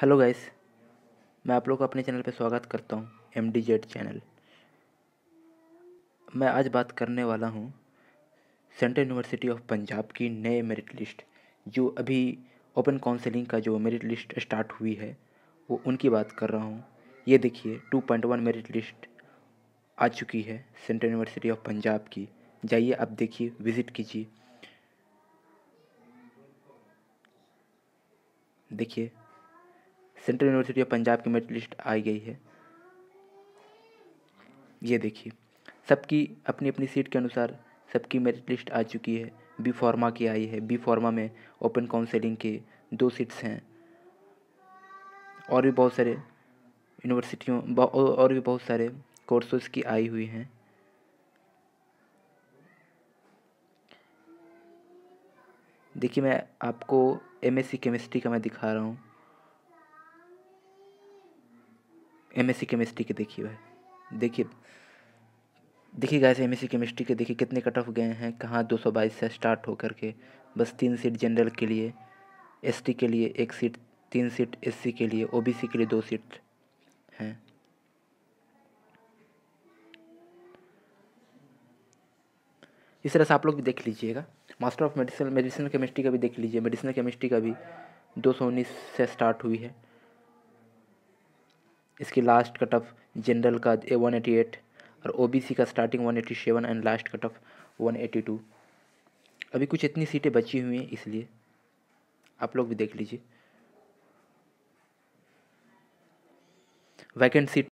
hello guys मैं आप लोग का अपने चैनल पर स्वागत करता हूँ एम डी जेड चैनल मैं आज बात करने वाला हूँ सेंट्रल यूनिवर्सिटी ऑफ पंजाब की नए मेरिट लिस्ट जो अभी ओपन काउंसलिंग का जो मेरिट लिस्ट स्टार्ट हुई है वो उनकी बात कर रहा हूँ ये देखिए 2.1 मेरिट लिस्ट आ चुकी है सेंट्रल यूनिवर्सिटी ऑफ पंजाब की जाइए आप देखिए विज़िट कीजिए देखिए सेंट्रल यूनिवर्सिटी ऑफ पंजाब की मेरिट लिस्ट आई गई है ये देखिए सबकी अपनी अपनी सीट के अनुसार सबकी मेरिट लिस्ट आ चुकी है बी फार्मा की आई है बी फार्मा में ओपन काउंसलिंग के दो सीट्स हैं और भी बहुत सारे यूनिवर्सिटियों और भी बहुत सारे कोर्सेज की आई हुई हैं देखिए मैं आपको एमएससी केमिस्ट्री का मैं दिखा रहा हूँ एम केमिस्ट्री के देखिए भाई देखिए देखिए गाइस एम केमिस्ट्री के देखिए कितने कट ऑफ गए हैं कहाँ बाईस से स्टार्ट होकर के बस तीन सीट जनरल के लिए टी के लिए एक सीट तीन सीट सी के लिए सी के लिए दो सीट हैं इस तरह से आप लोग भी देख लीजिएगा master of medicine medicinal chemistry का भी देख लीजिए मेडिसिनल केमिस्ट्री का भी दो सौ उन्नीस से स्टार्ट हुई है इसकी लास्ट कट ऑफ जनरल का ए वन एटी एट और ओ बी सी का starting one eighty seven and last cut off one eighty two अभी कुछ इतनी सीटें बची हुई हैं इसलिए आप लोग भी देख लीजिए वैकेंट सीट